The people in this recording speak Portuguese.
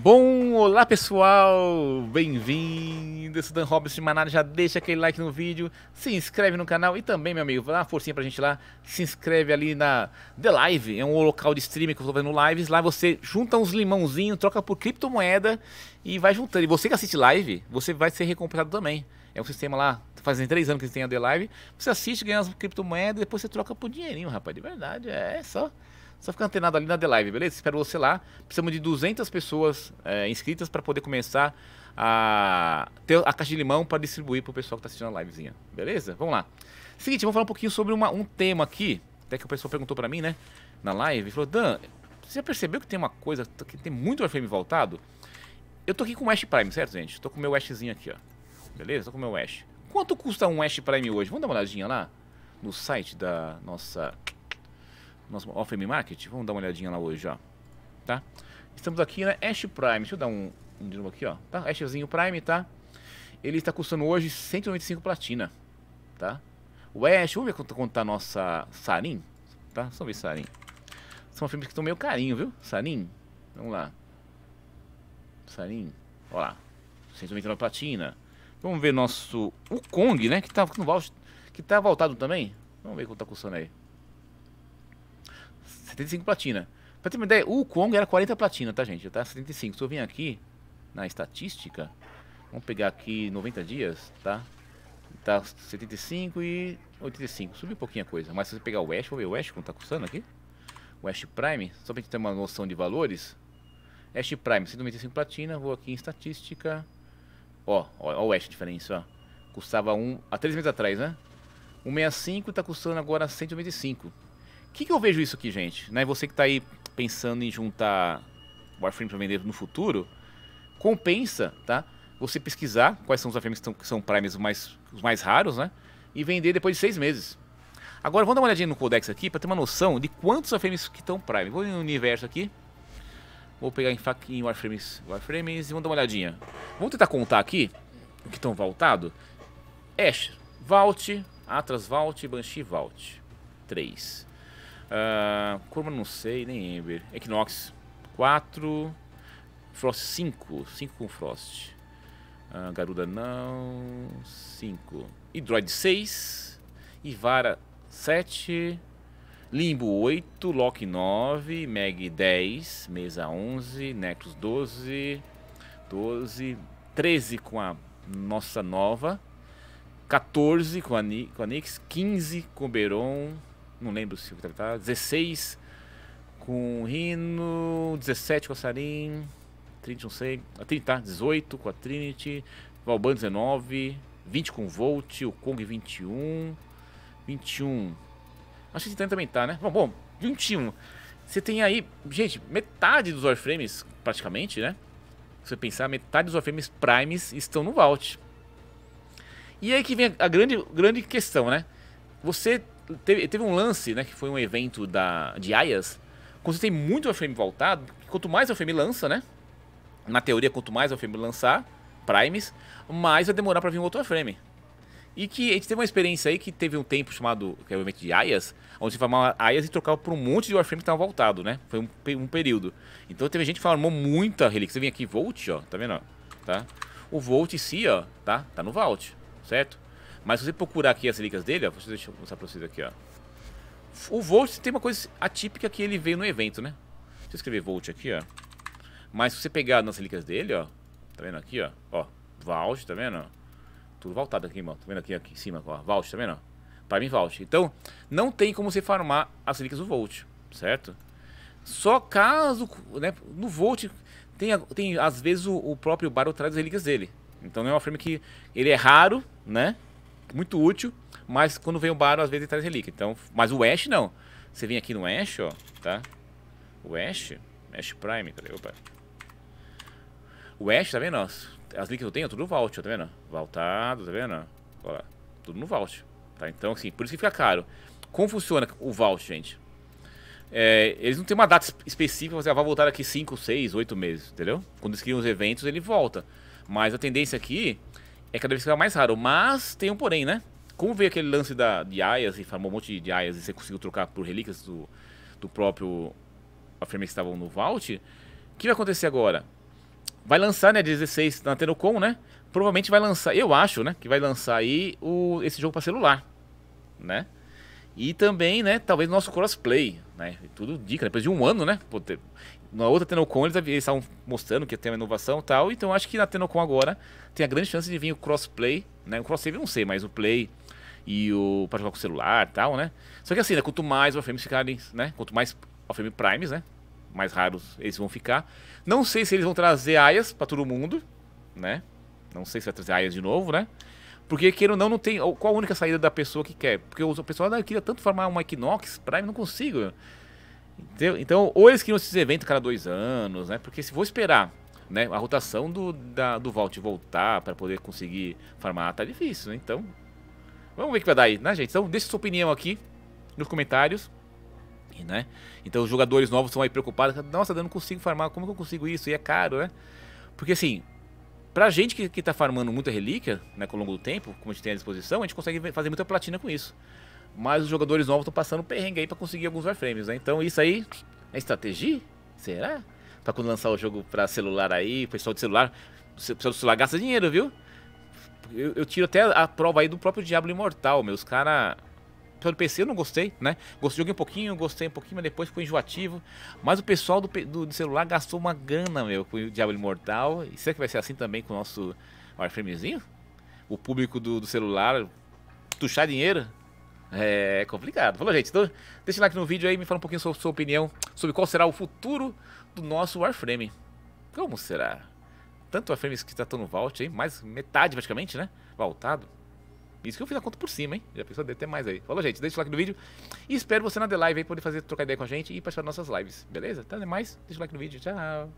Bom, olá pessoal, bem-vindo, sou Dan Roberts de Maná, já deixa aquele like no vídeo, se inscreve no canal e também, meu amigo, dá uma forcinha pra gente lá, se inscreve ali na The Live, é um local de streaming que eu tô fazendo lives, lá você junta uns limãozinhos, troca por criptomoeda e vai juntando, e você que assiste live, você vai ser recompensado também, é um sistema lá, fazem três anos que tem a The Live, você assiste, ganha as criptomoedas e depois você troca por dinheirinho, rapaz, de verdade, é só... Só fica antenado ali na The Live, beleza? Espero você lá. Precisamos de 200 pessoas é, inscritas para poder começar a ter a caixa de limão para distribuir para o pessoal que está assistindo a livezinha, beleza? Vamos lá. Seguinte, vamos falar um pouquinho sobre uma, um tema aqui, até que o pessoal perguntou para mim, né, na live, falou, Dan, você já percebeu que tem uma coisa, que tem muito Warframe voltado? Eu tô aqui com o Ash Prime, certo, gente? Tô com o meu Ashzinho aqui, ó. Beleza? Tô com o meu Ash. Quanto custa um Ash Prime hoje? Vamos dar uma olhadinha lá no site da nossa nosso Offering Market. Vamos dar uma olhadinha lá hoje, ó. Tá? Estamos aqui na Ash Prime. Deixa eu dar um, um de novo aqui, ó. Tá? Ashzinho Prime, tá? Ele está custando hoje 195 platina, tá? O Ash, vamos ver quanto, quanto tá a nossa Sarin, tá? Vamos ver Sarin. São filmes que estão meio carinho, viu? Sarin, vamos lá. Sarin, ó lá. 199 platina. Vamos ver nosso... O Kong, né? Que tá no voucher... Que tá voltado também. Vamos ver quanto tá custando aí. 75 platina. Pra ter uma ideia, o Kong era 40 platina, tá, gente? tá 75. Se eu vim aqui na estatística, vamos pegar aqui 90 dias, tá? Tá 75 e 85. Subiu um pouquinho a coisa. Mas se você pegar o Ash, vou ver o Ash quanto tá custando aqui. O Ash Prime, só pra gente ter uma noção de valores. Ash Prime, 195 platina, vou aqui em estatística. Ó, ó, ó o Ash a diferença, ó. Custava um, há 3 meses atrás, né? 165 tá custando agora 195. O que, que eu vejo isso aqui, gente? Né? Você que está aí pensando em juntar Warframe para vender no futuro, compensa, tá? Você pesquisar quais são os Warframes que, tão, que são primes mais, os mais raros, né? E vender depois de seis meses. Agora vamos dar uma olhadinha no Codex aqui para ter uma noção de quantos Warframes que estão Prime. Vou no universo aqui. Vou pegar em, em Warframes, Warframes e vamos dar uma olhadinha. Vamos tentar contar aqui o que estão valtado. Ash, Vault, atras Vault, Banshee Vault. 3. Uh, ah, Kurma não sei, nem Ember. Equinox 4. Frost 5. 5 com Frost. Uh, Garuda não. 5. Hydroid 6. Ivara 7. Limbo 8. Loki 9. Meg 10. Mesa 11. Necros 12. 12. 13 com a nossa nova. 14 com a, Ni com a Nix. 15 com o Beron não lembro se tá, 16 com Rhino, 17 com a Sarin, 30 não sei, a Trinity tá, 18 com a Trinity, Valban 19, 20 com o Volt, o Kong 21, 21. Acho que o Titan também tá, né? Bom, bom, 21. Você tem aí, gente, metade dos Warframes, praticamente, né? Se você pensar, metade dos Warframes Primes estão no Vault. E aí que vem a grande, grande questão, né? Você Teve, teve um lance, né, que foi um evento da, de Ayas. Quando você tem muito Warframe voltado, quanto mais Warframe lança, né? Na teoria, quanto mais Warframe lançar, Primes, mais vai demorar para vir um outro Warframe. E que a gente teve uma experiência aí que teve um tempo chamado, que é o evento de Ayas, onde se formava Ayas e trocava por um monte de Warframe que tava voltado, né? Foi um, um, período. Então teve gente que farmou muita relíquia. Você vem aqui, Volt, ó, tá vendo? Ó, tá? O Volt em si, ó, tá? Tá no Vault, certo? Mas se você procurar aqui as relíquias dele, ó, deixa eu mostrar pra vocês aqui, ó. O Volt tem uma coisa atípica que ele veio no evento, né? Deixa eu escrever Volt aqui, ó. Mas se você pegar nas relíquias dele, ó. Tá vendo aqui, ó? Ó, Vault, tá vendo? Tudo voltado aqui, mano. Tá vendo aqui, aqui em cima, ó. Vault, tá vendo? Para mim, Vault. Então, não tem como você farmar as relíquias do Volt, certo? Só caso, né? No Volt, tem, tem às vezes o, o próprio Baro traz as relíquias dele. Então, não é uma frame que... Ele é raro, né? muito útil, mas quando vem o Baron, às vezes ele traz relíquia. Então, mas o Ash não. Você vem aqui no Ash, ó, tá? O Ash, Ash Prime, cadê? Opa. O Ash, tá vendo? as links que eu tenho, tudo no Vault, tá vendo? Valtado, tá vendo? Olha lá, tudo no Vault. Tá? Então, assim, por isso que fica caro. Como funciona o Vault, gente? É, eles não têm uma data específica, você ah, vai voltar daqui 5, 6, 8 meses, entendeu? Quando eles criam os eventos, ele volta. Mas a tendência aqui é cada vez que fica mais raro. Mas tem um porém, né? Como veio aquele lance da, de aias e farmou um monte de aias e você conseguiu trocar por relíquias do, do próprio Affirmate que estavam no Vault, o que vai acontecer agora? Vai lançar, né, 16 na Tenocom, né? Provavelmente vai lançar, eu acho, né, que vai lançar aí o, esse jogo para celular, né? E também, né, talvez nosso crossplay, né? Tudo dica, depois de um ano, né? Pô, na outra Tenocon eles, estavam mostrando que tem uma inovação e tal. Então acho que na Tenocon agora tem a grande chance de vir o crossplay, né? O crossplay eu não sei, mas o play e o para jogar com o celular e tal, né? Só que assim, né, quanto mais Warframe ficarem, né? Quanto mais Warframe Primes, né? Mais raros eles vão ficar. Não sei se eles vão trazer aias para todo mundo, né? Não sei se vai trazer aias de novo, né? Porque queira ou não, não tem. Qual a única saída da pessoa que quer? Porque o pessoal daqui ah, queria tanto formar uma Equinox Prime, não consigo. Então, ou eles queriam esses eventos cada dois anos, né? Porque se for esperar né, a rotação do, da, do Vault voltar para poder conseguir farmar, tá difícil, né? Então, vamos ver o que vai dar aí, né, gente? Então, deixa sua opinião aqui nos comentários. Né? Então os jogadores novos estão aí preocupados. Nossa, eu não consigo farmar, como que eu consigo isso? E é caro, né? Porque assim, pra gente que, que tá farmando muita relíquia, né, com o longo do tempo, como a gente tem à disposição, a gente consegue fazer muita platina com isso. Mas os jogadores novos estão passando perrengue aí para conseguir alguns warframes, né? Então isso aí é estratégia? Será? Para quando lançar o jogo para celular aí, pessoal de celular, o pessoal do celular gasta dinheiro, viu? Eu, eu, tiro até a prova aí do próprio Diablo Imortal, meu. Os caras. Pelo PC eu não gostei, né? Gostei, joguei um pouquinho, gostei um pouquinho, mas depois ficou enjoativo. Mas o pessoal do, do, do celular gastou uma grana, meu, com o Diablo Imortal. E será que vai ser assim também com o nosso Warframezinho? O público do, do celular tuchar dinheiro? É complicado. Falou, gente. Então, deixa o like no vídeo aí, me fala um pouquinho sobre sua opinião sobre qual será o futuro do nosso Warframe. Como será? Tanto Warframes que está no Vault aí, mais metade praticamente, né? Voltado. Isso que eu fiz a conta por cima, hein? Já pensou, deve ter mais aí. Falou, gente. Deixa o like no vídeo e espero você na The Live aí poder fazer, trocar ideia com a gente e participar das nossas lives, beleza? Até mais. Deixa o like no vídeo. Tchau.